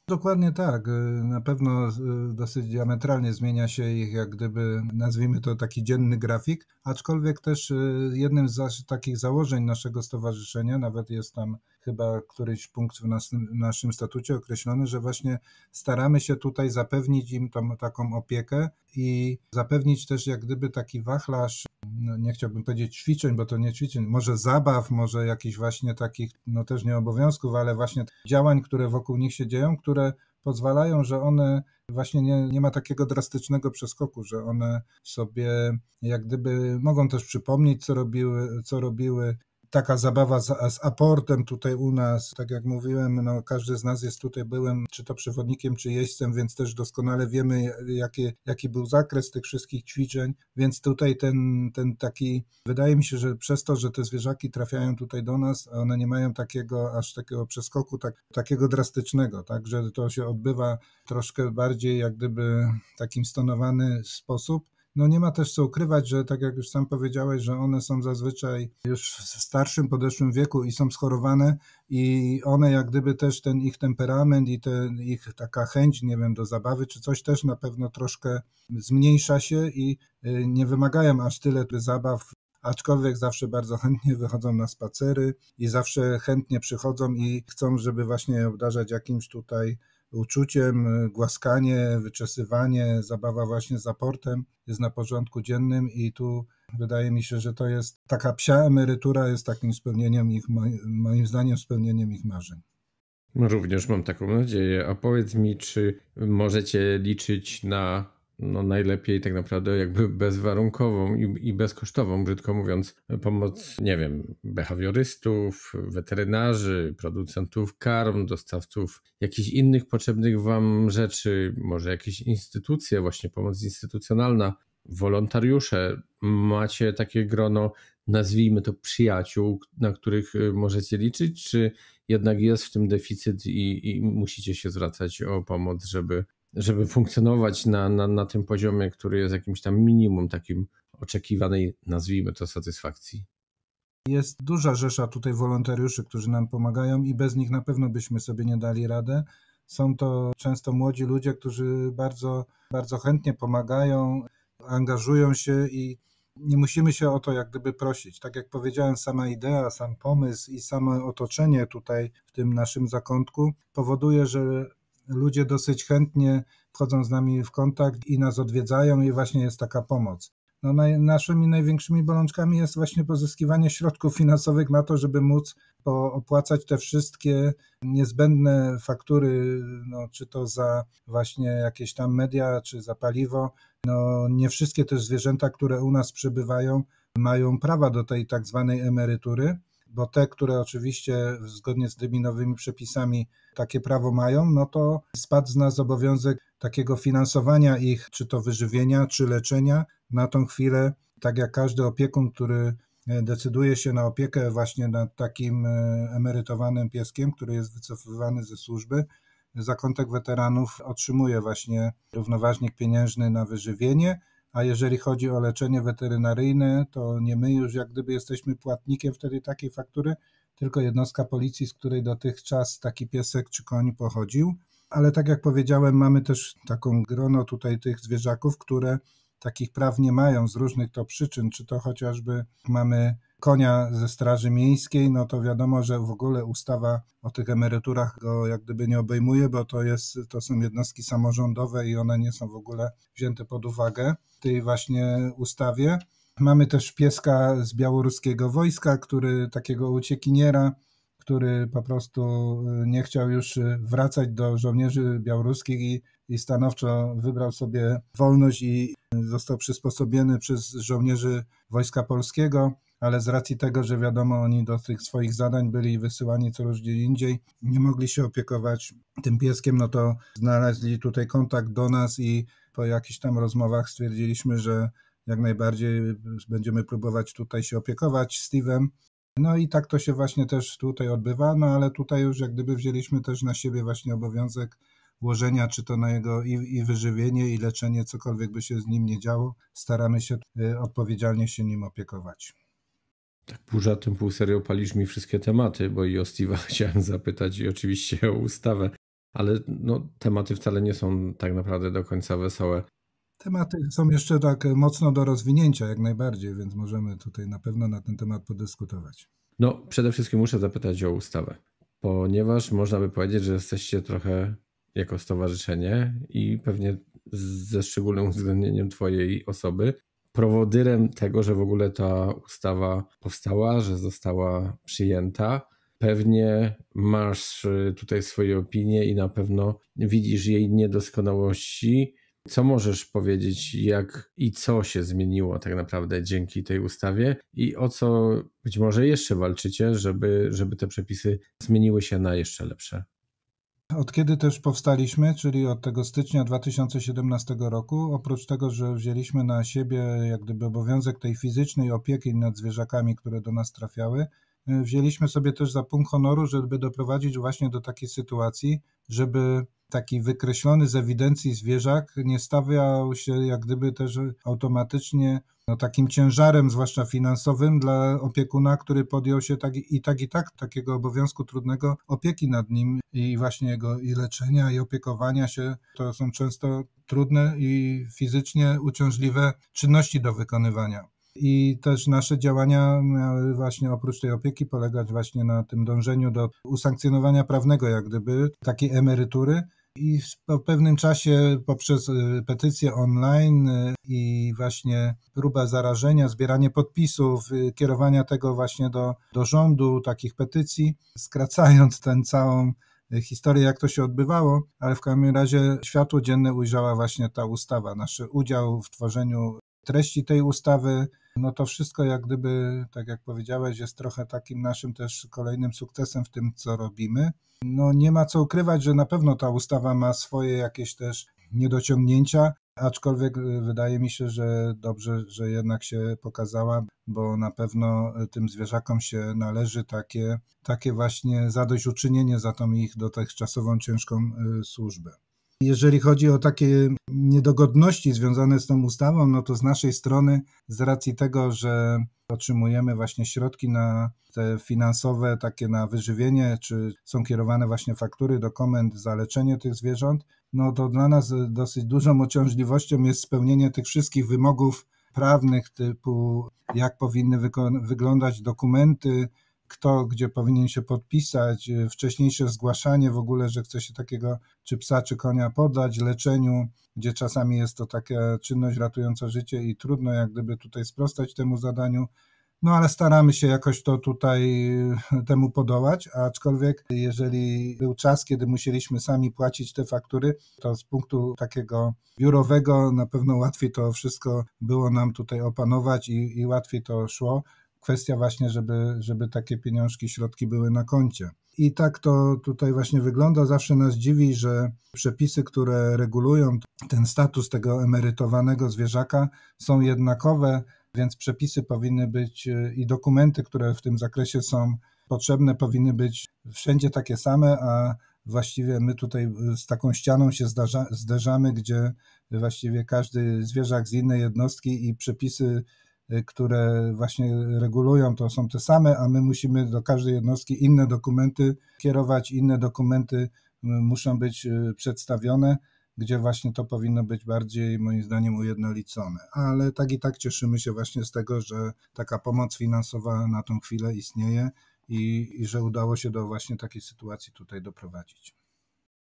Dokładnie tak. Y, na pewno y, dosyć diametralnie zmienia się ich, jak gdyby, nazwijmy to taki dzienny grafik, aczkolwiek też y, jednym z takich założeń naszego stowarzyszenia, nawet jest tam chyba któryś punkt w naszym, naszym statucie określony, że właśnie staramy się tutaj zapewnić im tą, taką opiekę i zapewnić też jak gdyby taki wachlarz, no nie chciałbym powiedzieć ćwiczeń, bo to nie ćwiczeń, może zabaw, może jakichś właśnie takich, no też nie obowiązków, ale właśnie działań, które wokół nich się dzieją, które pozwalają, że one właśnie nie, nie ma takiego drastycznego przeskoku, że one sobie jak gdyby mogą też przypomnieć, co robiły, co robiły, taka zabawa z, z, aportem tutaj u nas, tak jak mówiłem, no każdy z nas jest tutaj byłem, czy to przewodnikiem, czy jeźdźcem, więc też doskonale wiemy, jakie, jaki był zakres tych wszystkich ćwiczeń, więc tutaj ten, ten taki, wydaje mi się, że przez to, że te zwierzaki trafiają tutaj do nas, one nie mają takiego, aż takiego przeskoku, tak, takiego drastycznego, tak, że to się odbywa troszkę bardziej jak gdyby w takim stonowany sposób, no nie ma też co ukrywać, że tak jak już sam powiedziałeś, że one są zazwyczaj już w starszym, podeszłym wieku i są schorowane i one jak gdyby też ten ich temperament i ten ich taka chęć, nie wiem, do zabawy czy coś też na pewno troszkę zmniejsza się i y, nie wymagają aż tyle zabaw aczkolwiek zawsze bardzo chętnie wychodzą na spacery i zawsze chętnie przychodzą i chcą, żeby właśnie obdarzać jakimś tutaj uczuciem, e, głaskanie, wyczesywanie, zabawa właśnie aportem jest na porządku dziennym i tu wydaje mi się, że to jest taka psia emerytura jest takim spełnieniem ich, moim zdaniem spełnieniem ich marzeń. No, również mam taką nadzieję. A powiedz mi, czy możecie liczyć na no najlepiej tak naprawdę jakby bezwarunkową i, i bezkosztową, brzydko mówiąc, pomoc, nie wiem, behawiorystów, weterynarzy, producentów karm, dostawców jakichś innych potrzebnych wam rzeczy, może jakieś instytucje, właśnie pomoc instytucjonalna, wolontariusze, macie takie grono, nazwijmy to przyjaciół, na których y, możecie liczyć, czy jednak jest w tym deficyt i, i, musicie się zwracać o pomoc, żeby żeby funkcjonować na, na, na tym poziomie, który jest jakimś tam minimum takim oczekiwanej, nazwijmy to, satysfakcji. Jest duża rzesza tutaj wolontariuszy, którzy nam pomagają i bez nich na pewno byśmy sobie nie dali radę. Są to często młodzi ludzie, którzy bardzo, bardzo chętnie pomagają, angażują się i nie musimy się o to jak gdyby prosić. Tak jak powiedziałem, sama idea, sam pomysł i samo otoczenie tutaj w tym naszym zakątku powoduje, że ludzie dosyć chętnie wchodzą z nami w kontakt i nas odwiedzają i właśnie jest taka pomoc. No, naj, naszymi największymi bolączkami jest właśnie pozyskiwanie środków finansowych na to, żeby móc opłacać te wszystkie niezbędne faktury, no, czy to za właśnie jakieś tam media, czy za paliwo. No, nie wszystkie też zwierzęta, które u nas przybywają, mają prawa do tej tak zwanej emerytury bo te, które oczywiście zgodnie z tymi nowymi przepisami takie prawo mają, no to spadł z nas obowiązek takiego finansowania ich, czy to wyżywienia, czy leczenia. Na tą chwilę, tak jak każdy opiekun, który e, decyduje się na opiekę właśnie nad takim e, emerytowanym pieskiem, który jest wycofywany ze służby, zakątek weteranów otrzymuje właśnie równoważnik pieniężny na wyżywienie a jeżeli chodzi o leczenie weterynaryjne, to nie my już jak gdyby jesteśmy płatnikiem wtedy takiej faktury, tylko jednostka policji, z której dotychczas taki piesek czy koń pochodził. Ale tak jak powiedziałem, mamy też taką grono tutaj tych zwierzaków, które takich praw nie mają z różnych to przyczyn, czy to chociażby mamy konia ze Straży Miejskiej, no to wiadomo, że w ogóle ustawa o tych emeryturach go jak gdyby nie obejmuje, bo to, jest, to są jednostki samorządowe i one nie są w ogóle wzięte pod uwagę w tej właśnie ustawie. Mamy też pieska z białoruskiego wojska, który takiego uciekiniera, który po prostu y, nie chciał już y, wracać do żołnierzy białoruskich i, i stanowczo wybrał sobie wolność i y, został przysposobiony przez żołnierzy Wojska Polskiego ale z racji tego, że wiadomo, oni do tych swoich zadań byli wysyłani co gdzie indziej, nie mogli się opiekować tym pieskiem, no to znaleźli tutaj kontakt do nas i po jakichś tam rozmowach stwierdziliśmy, że jak najbardziej będziemy próbować tutaj się opiekować Steve'em. No i tak to się właśnie też tutaj odbywa, no ale tutaj już jak gdyby wzięliśmy też na siebie właśnie obowiązek włożenia, czy to na jego i, i wyżywienie, i leczenie, cokolwiek by się z nim nie działo, staramy się y, odpowiedzialnie się nim opiekować tak pół półserio palisz mi wszystkie tematy, bo i o Steve'a chciałem zapytać i oczywiście o ustawę, ale no, tematy wcale nie są tak naprawdę do końca wesołe. Tematy są jeszcze tak mocno do rozwinięcia jak najbardziej, więc możemy tutaj na pewno na ten temat podyskutować. No, przede wszystkim muszę zapytać o ustawę, ponieważ można by powiedzieć, że jesteście trochę jako stowarzyszenie i pewnie ze szczególnym uwzględnieniem Twojej osoby prowodyrem tego, że w ogóle ta ustawa powstała, że została przyjęta. Pewnie masz y, tutaj swoje opinie i na pewno widzisz jej niedoskonałości. Co możesz powiedzieć, jak i co się zmieniło tak naprawdę dzięki tej ustawie i o co być może jeszcze walczycie, żeby, żeby te przepisy zmieniły się na jeszcze lepsze? Od kiedy też powstaliśmy, czyli od tego stycznia 2017 roku, oprócz tego, że wzięliśmy na siebie jak gdyby obowiązek tej fizycznej opieki nad zwierzakami, które do nas trafiały, E, wzięliśmy sobie też za punkt honoru, żeby doprowadzić właśnie do takiej sytuacji, żeby taki wykreślony z ewidencji zwierzak nie stawiał się jak gdyby też automatycznie no, takim ciężarem, zwłaszcza finansowym, dla opiekuna, który podjął się tak i tak i tak takiego obowiązku trudnego opieki nad nim i właśnie jego i leczenia, i opiekowania się. To są często trudne i fizycznie uciążliwe czynności do wykonywania i też nasze działania miały właśnie oprócz tej opieki polegać właśnie na tym dążeniu do usankcjonowania prawnego, jak gdyby, takiej emerytury. I po pewnym czasie poprzez y, petycje online y, i właśnie próba zarażenia, zbieranie podpisów, y, kierowania tego właśnie do, do rządu, takich petycji, skracając tę całą historię, jak to się odbywało, ale w każdym razie światło dzienne ujrzała właśnie ta ustawa, nasz udział w tworzeniu treści tej ustawy, no to wszystko jak gdyby, tak jak powiedziałeś, jest trochę takim naszym też kolejnym sukcesem w tym, co robimy. No nie ma co ukrywać, że na pewno ta ustawa ma swoje jakieś też niedociągnięcia, aczkolwiek e, wydaje mi się, że dobrze, że jednak się pokazała, bo na pewno e, tym zwierzakom się należy takie, takie właśnie zadośćuczynienie za tą ich dotychczasową ciężką e, służbę. Jeżeli chodzi o takie niedogodności związane z tą ustawą, no to z naszej strony, z racji tego, że otrzymujemy właśnie środki na te finansowe, takie na wyżywienie, czy są kierowane właśnie faktury dokument, zaleczenie za leczenie tych zwierząt, no to dla nas dosyć dużą uciążliwością jest spełnienie tych wszystkich wymogów prawnych, typu jak powinny wyglądać dokumenty, kto gdzie powinien się podpisać, y, wcześniejsze zgłaszanie w ogóle, że chce się takiego czy psa, czy konia podać, leczeniu, gdzie czasami jest to taka czynność ratująca życie i trudno jak gdyby tutaj sprostać temu zadaniu. No ale staramy się jakoś to tutaj y, temu podołać, aczkolwiek jeżeli był czas, kiedy musieliśmy sami płacić te faktury, to z punktu takiego biurowego na pewno łatwiej to wszystko było nam tutaj opanować i, i łatwiej to szło kwestia właśnie, żeby, żeby takie pieniążki, środki były na koncie. I tak to tutaj właśnie wygląda. Zawsze nas dziwi, że przepisy, które regulują ten status tego emerytowanego zwierzaka są jednakowe, więc przepisy powinny być i dokumenty, które w tym zakresie są potrzebne, powinny być wszędzie takie same, a właściwie my tutaj z taką ścianą się zderza, zderzamy, gdzie właściwie każdy zwierzak z innej jednostki i przepisy Y, które właśnie regulują, to są te same, a my musimy do każdej jednostki inne dokumenty kierować, inne dokumenty y, muszą być y, przedstawione, gdzie właśnie to powinno być bardziej, moim zdaniem, ujednolicone. Ale tak i tak cieszymy się właśnie z tego, że taka pomoc finansowa na tą chwilę istnieje i, i że udało się do właśnie takiej sytuacji tutaj doprowadzić.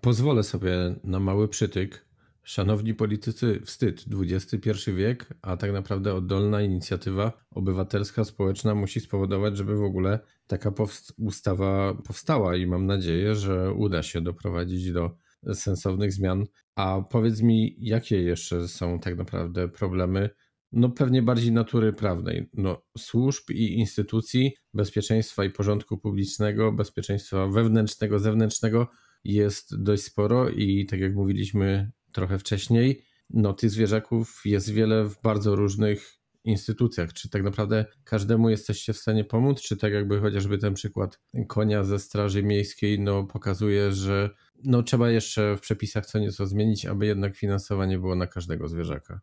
Pozwolę sobie na mały przytyk, Szanowni politycy, wstyd, XXI wiek, a tak naprawdę oddolna inicjatywa obywatelska, społeczna musi spowodować, żeby w ogóle taka powst ustawa powstała i mam nadzieję, że uda się doprowadzić do sensownych zmian. A powiedz mi, jakie jeszcze są tak naprawdę problemy? No pewnie bardziej natury prawnej, no służb i instytucji, bezpieczeństwa i porządku publicznego, bezpieczeństwa wewnętrznego, zewnętrznego jest dość sporo i tak jak mówiliśmy trochę wcześniej, no tych zwierzaków jest wiele w bardzo różnych instytucjach. Czy tak naprawdę każdemu jesteście w stanie pomóc? Czy tak jakby chociażby ten przykład konia ze Straży Miejskiej no, pokazuje, że no, trzeba jeszcze w przepisach co nieco zmienić, aby jednak finansowanie było na każdego zwierzaka?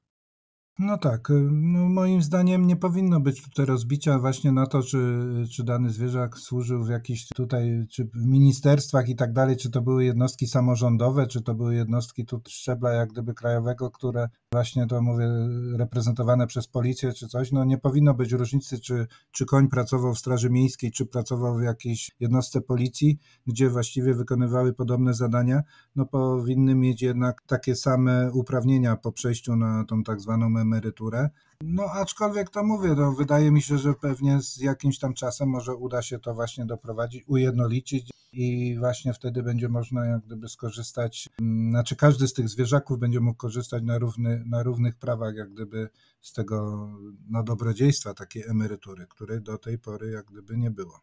No tak, y, no moim zdaniem nie powinno być tutaj rozbicia właśnie na to, czy, czy dany zwierzak służył w jakichś tutaj, czy w ministerstwach i tak dalej, czy to były jednostki samorządowe, czy to były jednostki tu szczebla jak gdyby krajowego, które właśnie to mówię reprezentowane przez policję czy coś, no nie powinno być różnicy, czy, czy koń pracował w Straży Miejskiej, czy pracował w jakiejś jednostce policji, gdzie właściwie wykonywały podobne zadania, no powinny mieć jednak takie same uprawnienia po przejściu na tą tak zwaną emeryturę. No aczkolwiek to mówię, to no, wydaje mi się, że pewnie z jakimś tam czasem może uda się to właśnie doprowadzić, ujednolicić i właśnie wtedy będzie można jak gdyby skorzystać, mm, znaczy każdy z tych zwierzaków będzie mógł korzystać na, równy, na równych prawach jak gdyby z tego no, dobrodziejstwa takiej emerytury, której do tej pory jak gdyby nie było.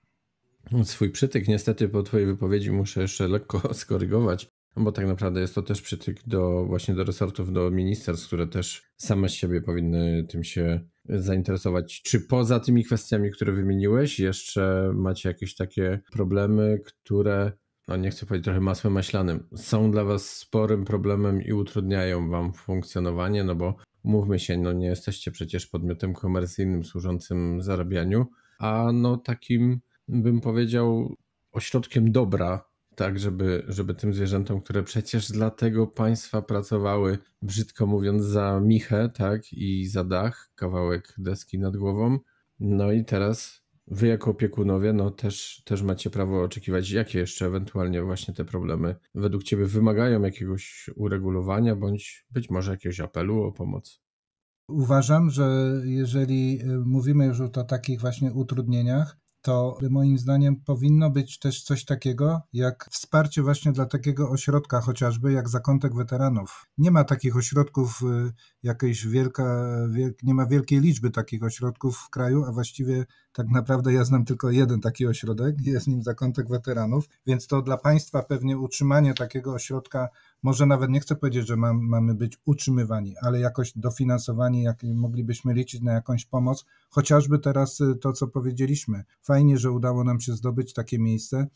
Swój przytyk niestety po Twojej wypowiedzi muszę jeszcze lekko skorygować. No bo tak naprawdę jest to też przytyk do właśnie do resortów, do ministerstw, które też same z siebie powinny tym się zainteresować. Czy poza tymi kwestiami, które wymieniłeś, jeszcze macie jakieś takie problemy, które, no nie chcę powiedzieć trochę masłem maślanym, są dla was sporym problemem i utrudniają wam funkcjonowanie, no bo mówmy się, no nie jesteście przecież podmiotem komercyjnym służącym zarabianiu, a no takim bym powiedział ośrodkiem dobra tak, żeby, żeby tym zwierzętom, które przecież dla tego państwa pracowały, brzydko mówiąc, za michę, tak, i za dach, kawałek deski nad głową. No i teraz wy jako opiekunowie, no też, też macie prawo oczekiwać, jakie jeszcze ewentualnie właśnie te problemy według ciebie wymagają jakiegoś uregulowania, bądź być może jakiegoś apelu o pomoc. Uważam, że jeżeli e, mówimy już o takich właśnie utrudnieniach, to moim zdaniem powinno być też coś takiego jak wsparcie właśnie dla takiego ośrodka chociażby jak Zakątek Weteranów. Nie ma takich ośrodków y, jakiejś wielka, wielk, nie ma wielkiej liczby takich ośrodków w kraju, a właściwie tak naprawdę ja znam tylko jeden taki ośrodek, jest nim Zakątek Weteranów, więc to dla państwa pewnie utrzymanie takiego ośrodka może nawet nie chcę powiedzieć, że mam, mamy być utrzymywani, ale jakoś dofinansowani, jak moglibyśmy liczyć na jakąś pomoc, chociażby teraz y, to, co powiedzieliśmy. Fajnie, że udało nam się zdobyć takie miejsce,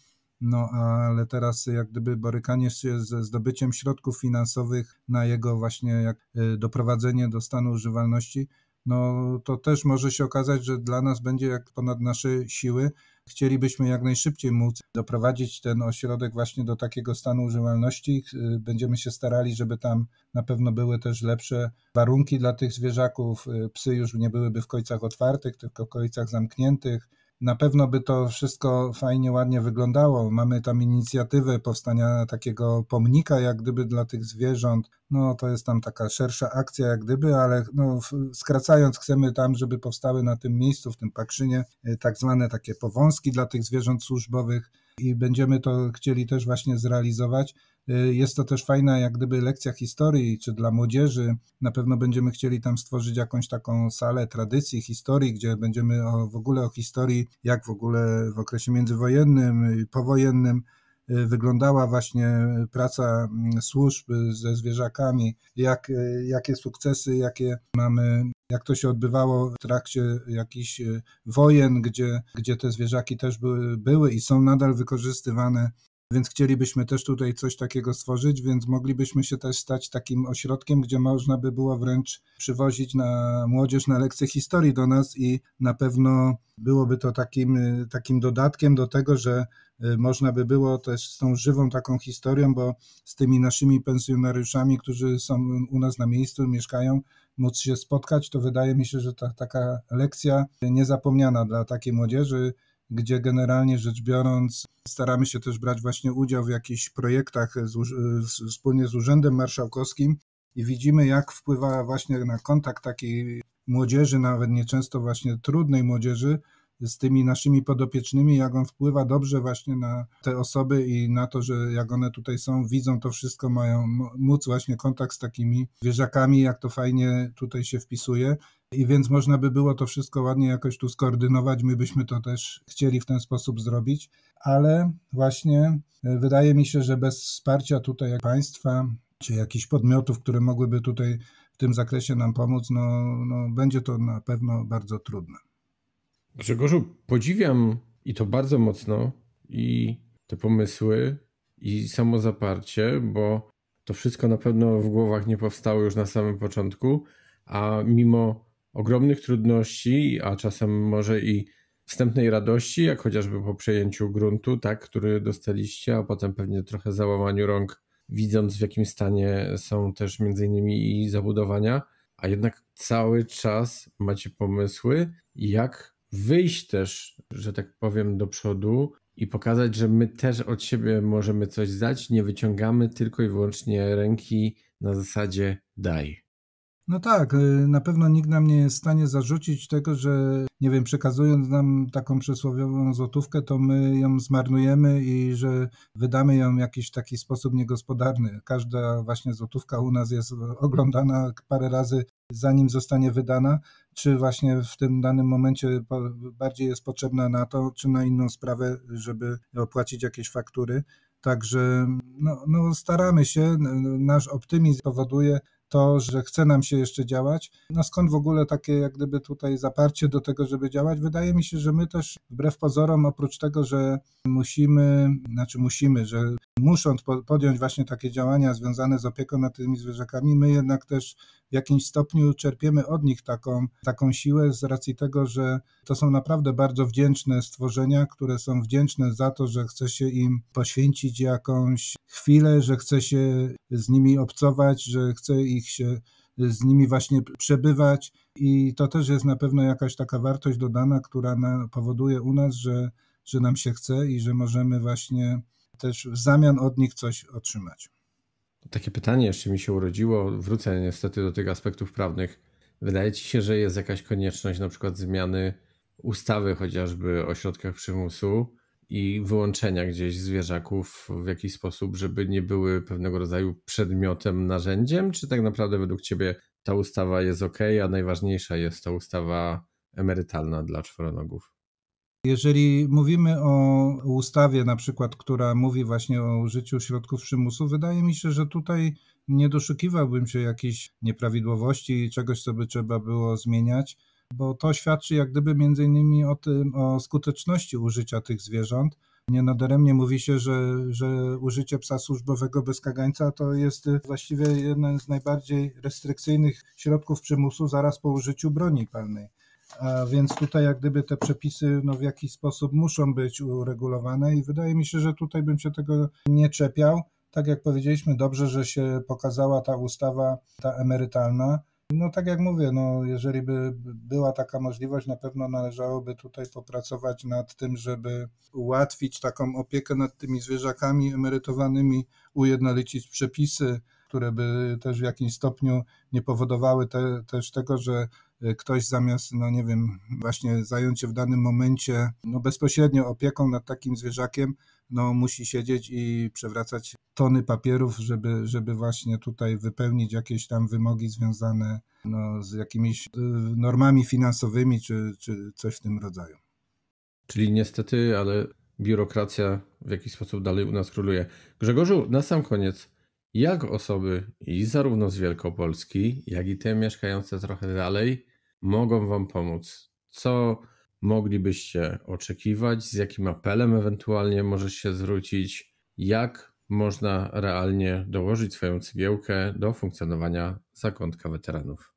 no ale teraz y, jak gdyby borykanie się ze zdobyciem środków finansowych na jego właśnie jak y, doprowadzenie do stanu używalności, no to też może się okazać, że dla nas będzie jak ponad nasze siły, Chcielibyśmy jak najszybciej móc doprowadzić ten ośrodek właśnie do takiego stanu używalności. Y, będziemy się starali, żeby tam na pewno były też lepsze warunki dla tych zwierzaków. Y, psy już nie byłyby w końcach otwartych, tylko w końcach zamkniętych na pewno by to wszystko fajnie, ładnie wyglądało. Mamy tam inicjatywę powstania takiego pomnika, jak gdyby dla tych zwierząt. No to jest tam taka szersza akcja, jak gdyby, ale no, skracając, chcemy tam, żeby powstały na tym miejscu, w tym pakrzynie, y, tak zwane takie powązki dla tych zwierząt służbowych i będziemy to chcieli też właśnie zrealizować. Y, jest to też fajna jak gdyby lekcja historii, czy dla młodzieży. Na pewno będziemy chcieli tam stworzyć jakąś taką salę tradycji, historii, gdzie będziemy o, w ogóle o historii, jak w ogóle w okresie międzywojennym i powojennym y, wyglądała właśnie praca mm, służb y, ze zwierzakami, jak, jakie sukcesy, jakie mamy, jak to się odbywało w trakcie jakichś wojen, gdzie, gdzie te zwierzaki też były, były i są nadal wykorzystywane więc chcielibyśmy też tutaj coś takiego stworzyć, więc moglibyśmy się też stać takim ośrodkiem, gdzie można by było wręcz przywozić na młodzież na lekcje historii do nas i na pewno byłoby to takim, takim dodatkiem do tego, że y, można by było też z tą żywą taką historią, bo z tymi naszymi pensjonariuszami, którzy są u nas na miejscu, mieszkają, móc się spotkać, to wydaje mi się, że ta taka lekcja niezapomniana dla takiej młodzieży gdzie generalnie rzecz biorąc staramy się też brać właśnie udział w jakichś projektach z, z, wspólnie z Urzędem Marszałkowskim i widzimy, jak wpływa właśnie na kontakt takiej młodzieży, nawet nieczęsto właśnie trudnej młodzieży, z tymi naszymi podopiecznymi, jak on wpływa dobrze właśnie na te osoby i na to, że jak one tutaj są, widzą to wszystko, mają móc właśnie kontakt z takimi wieżakami, jak to fajnie tutaj się wpisuje i więc można by było to wszystko ładnie jakoś tu skoordynować. My byśmy to też chcieli w ten sposób zrobić, ale właśnie e, wydaje mi się, że bez wsparcia tutaj państwa czy jakichś podmiotów, które mogłyby tutaj w tym zakresie nam pomóc, no, no będzie to na pewno bardzo trudne. Grzegorzu, podziwiam i to bardzo mocno i te pomysły i samozaparcie, bo to wszystko na pewno w głowach nie powstało już na samym początku, a mimo ogromnych trudności, a czasem może i wstępnej radości, jak chociażby po przejęciu gruntu, tak, który dostaliście, a potem pewnie trochę załamaniu rąk, widząc w jakim stanie są też między innymi i zabudowania, a jednak cały czas macie pomysły, jak wyjść też, że tak powiem, do przodu i pokazać, że my też od siebie możemy coś dać, nie wyciągamy tylko i wyłącznie ręki na zasadzie daj. No tak, y, na pewno nikt nam nie jest w stanie zarzucić tego, że nie wiem, przekazując nam taką przysłowiową złotówkę, to my ją zmarnujemy i że wydamy ją w jakiś taki sposób niegospodarny. Każda właśnie złotówka u nas jest oglądana parę razy, zanim zostanie wydana, czy właśnie w tym danym momencie bardziej jest potrzebna na to, czy na inną sprawę, żeby opłacić jakieś faktury. Także no, no staramy się, nasz optymizm powoduje, to, że chce nam się jeszcze działać. No skąd w ogóle takie jak gdyby tutaj zaparcie do tego, żeby działać? Wydaje mi się, że my też wbrew pozorom, oprócz tego, że musimy, znaczy musimy, że muszą podjąć właśnie takie działania związane z opieką nad tymi zwierzakami, my jednak też w jakimś stopniu czerpiemy od nich taką, taką siłę z racji tego, że to są naprawdę bardzo wdzięczne stworzenia, które są wdzięczne za to, że chce się im poświęcić jakąś chwilę, że chce się z nimi obcować, że chce ich się e, z nimi właśnie przebywać. I to też jest na pewno jakaś taka wartość dodana, która na, powoduje u nas, że, że nam się chce i że możemy właśnie też w zamian od nich coś otrzymać. Takie pytanie jeszcze mi się urodziło. Wrócę niestety do tych aspektów prawnych. Wydaje ci się, że jest jakaś konieczność na przykład zmiany ustawy chociażby o środkach przymusu, i wyłączenia gdzieś zwierzaków w jakiś sposób, żeby nie były pewnego rodzaju przedmiotem, narzędziem? Czy tak naprawdę według Ciebie ta ustawa jest ok, a najważniejsza jest ta ustawa emerytalna dla czworonogów? Jeżeli mówimy o ustawie, na przykład, która mówi właśnie o użyciu środków przymusu, wydaje mi się, że tutaj nie doszukiwałbym się jakichś nieprawidłowości i czegoś, co by trzeba było zmieniać bo to świadczy jak gdyby między innymi o, tym, o skuteczności użycia tych zwierząt. Nie nadaremnie mówi się, że, że użycie psa służbowego bez kagańca to jest y, właściwie jeden z najbardziej restrykcyjnych środków przymusu zaraz po użyciu broni palnej. A więc tutaj jak gdyby te przepisy no, w jakiś sposób muszą być uregulowane i wydaje mi się, że tutaj bym się tego nie czepiał. Tak jak powiedzieliśmy, dobrze, że się pokazała ta ustawa, ta emerytalna no tak jak mówię, no, jeżeli by była taka możliwość, na pewno należałoby tutaj popracować nad tym, żeby ułatwić taką opiekę nad tymi zwierzakami emerytowanymi, ujednolicić przepisy, które by też w jakimś stopniu nie powodowały te, też tego, że e, ktoś zamiast, no nie wiem, właśnie zająć się w danym momencie no bezpośrednio opieką nad takim zwierzakiem, no, musi siedzieć i przewracać tony papierów, żeby, żeby właśnie tutaj wypełnić jakieś tam wymogi związane no, z jakimiś y, normami finansowymi czy, czy coś w tym rodzaju. Czyli niestety, ale biurokracja w jakiś sposób dalej u nas króluje. Grzegorzu, na sam koniec, jak osoby i zarówno z Wielkopolski, jak i te mieszkające trochę dalej mogą Wam pomóc? Co moglibyście oczekiwać, z jakim apelem ewentualnie może się zwrócić, jak można realnie dołożyć swoją cegiełkę do funkcjonowania zakątka weteranów.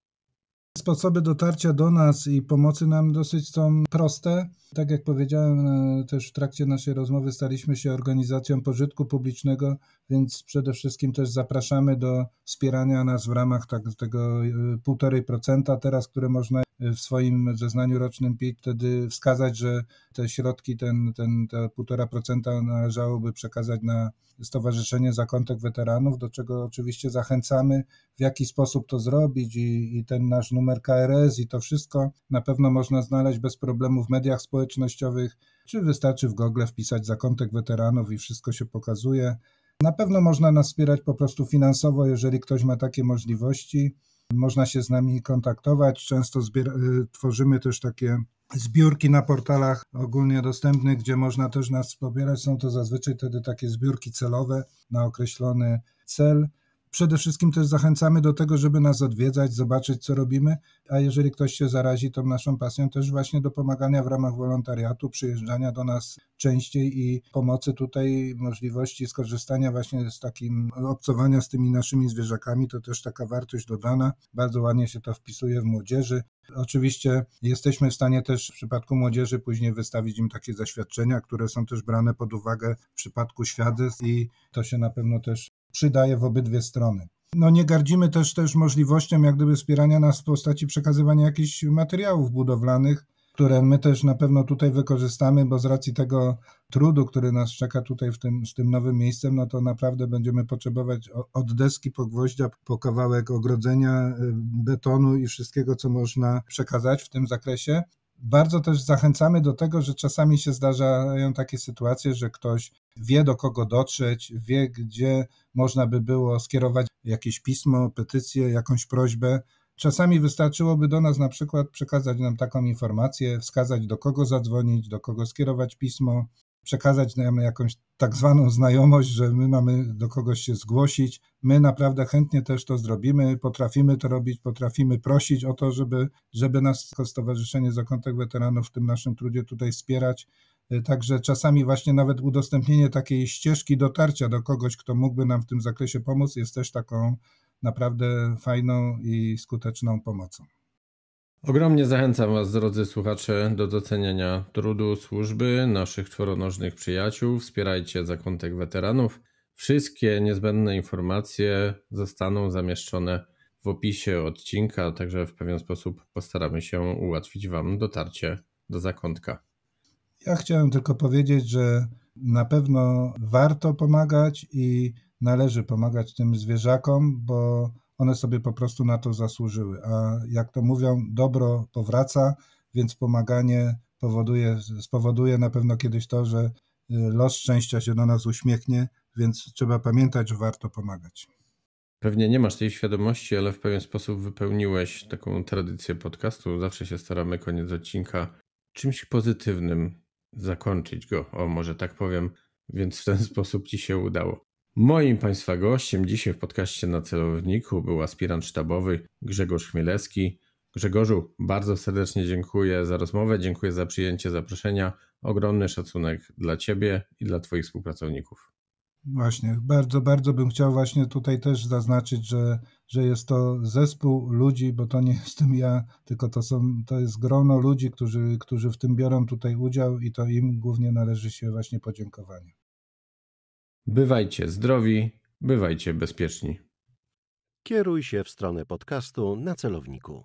Sposoby dotarcia do nas i pomocy nam dosyć są proste. Tak jak powiedziałem, e, też w trakcie naszej rozmowy staliśmy się organizacją pożytku publicznego, więc przede wszystkim też zapraszamy do wspierania nas w ramach tak, tego 1,5% e, teraz, które można w swoim zeznaniu rocznym PIT wtedy wskazać, że te środki, ten, ten, te 1,5% należałoby przekazać na Stowarzyszenie Zakątek Weteranów, do czego oczywiście zachęcamy, w jaki sposób to zrobić i, i ten nasz numer KRS i to wszystko na pewno można znaleźć bez problemu w mediach społecznościowych, czy wystarczy w Google wpisać Zakątek Weteranów i wszystko się pokazuje. Na pewno można nas wspierać po prostu finansowo, jeżeli ktoś ma takie możliwości. Można się z nami kontaktować. Często y, tworzymy też takie zbiórki na portalach ogólnie dostępnych, gdzie można też nas pobierać. Są to zazwyczaj wtedy takie zbiórki celowe na określony cel. Przede wszystkim też zachęcamy do tego, żeby nas odwiedzać, zobaczyć, co robimy, a jeżeli ktoś się zarazi tą naszą pasją, też właśnie do pomagania w ramach wolontariatu, przyjeżdżania do nas częściej i pomocy tutaj, możliwości skorzystania właśnie z takim obcowania z tymi naszymi zwierzakami, to też taka wartość dodana. Bardzo ładnie się to wpisuje w młodzieży. Oczywiście jesteśmy w stanie też w przypadku młodzieży później wystawić im takie zaświadczenia, które są też brane pod uwagę w przypadku świadectw i to się na pewno też przydaje w obydwie strony. No nie gardzimy też też możliwością jak gdyby wspierania nas w postaci przekazywania jakichś materiałów budowlanych, które my też na pewno tutaj wykorzystamy, bo z racji tego trudu, który nas czeka tutaj w tym, z tym nowym miejscem, no to naprawdę będziemy potrzebować od deski po gwoździa, po kawałek ogrodzenia, y, betonu i wszystkiego, co można przekazać w tym zakresie. Bardzo też zachęcamy do tego, że czasami się zdarzają takie sytuacje, że ktoś wie do kogo dotrzeć, wie gdzie można by było skierować jakieś pismo, petycję, jakąś prośbę. Czasami wystarczyłoby do nas na przykład przekazać nam taką informację, wskazać do kogo zadzwonić, do kogo skierować pismo, przekazać nam jakąś tak zwaną znajomość, że my mamy do kogoś się zgłosić. My naprawdę chętnie też to zrobimy, potrafimy to robić, potrafimy prosić o to, żeby, żeby nas Stowarzyszenie Zakątek Weteranów w tym naszym trudzie tutaj wspierać. Y, także czasami właśnie nawet udostępnienie takiej ścieżki dotarcia do kogoś, kto mógłby nam w tym zakresie pomóc, jest też taką naprawdę fajną i skuteczną pomocą. Ogromnie zachęcam Was, drodzy słuchacze, do docenienia trudu służby naszych czworonożnych przyjaciół. Wspierajcie zakątek weteranów. Wszystkie niezbędne informacje zostaną zamieszczone w opisie odcinka, także w pewien sposób postaramy się ułatwić Wam dotarcie do zakątka. Ja chciałem tylko powiedzieć, że na pewno warto pomagać i należy pomagać tym zwierzakom, bo one sobie po prostu na to zasłużyły. A jak to mówią, dobro powraca, więc pomaganie powoduje, spowoduje na pewno kiedyś to, że y, los szczęścia się do nas uśmiechnie, więc trzeba pamiętać, że warto pomagać. Pewnie nie masz tej świadomości, ale w pewien sposób wypełniłeś taką tradycję podcastu. Zawsze się staramy koniec odcinka czymś pozytywnym zakończyć go, o może tak powiem, więc w ten sposób ci się udało. Moim Państwa gościem dzisiaj w podcaście na celowniku był aspirant sztabowy Grzegorz Chmielewski. Grzegorzu, bardzo serdecznie dziękuję za rozmowę, dziękuję za przyjęcie zaproszenia. Ogromny szacunek dla Ciebie i dla Twoich współpracowników. Właśnie, bardzo, bardzo bym chciał właśnie tutaj też zaznaczyć, że, że jest to zespół ludzi, bo to nie jestem ja, tylko to, są, to jest grono ludzi, którzy, którzy w tym biorą tutaj udział i to im głównie należy się właśnie podziękowanie. Bywajcie zdrowi, bywajcie bezpieczni. Kieruj się w stronę podcastu na celowniku.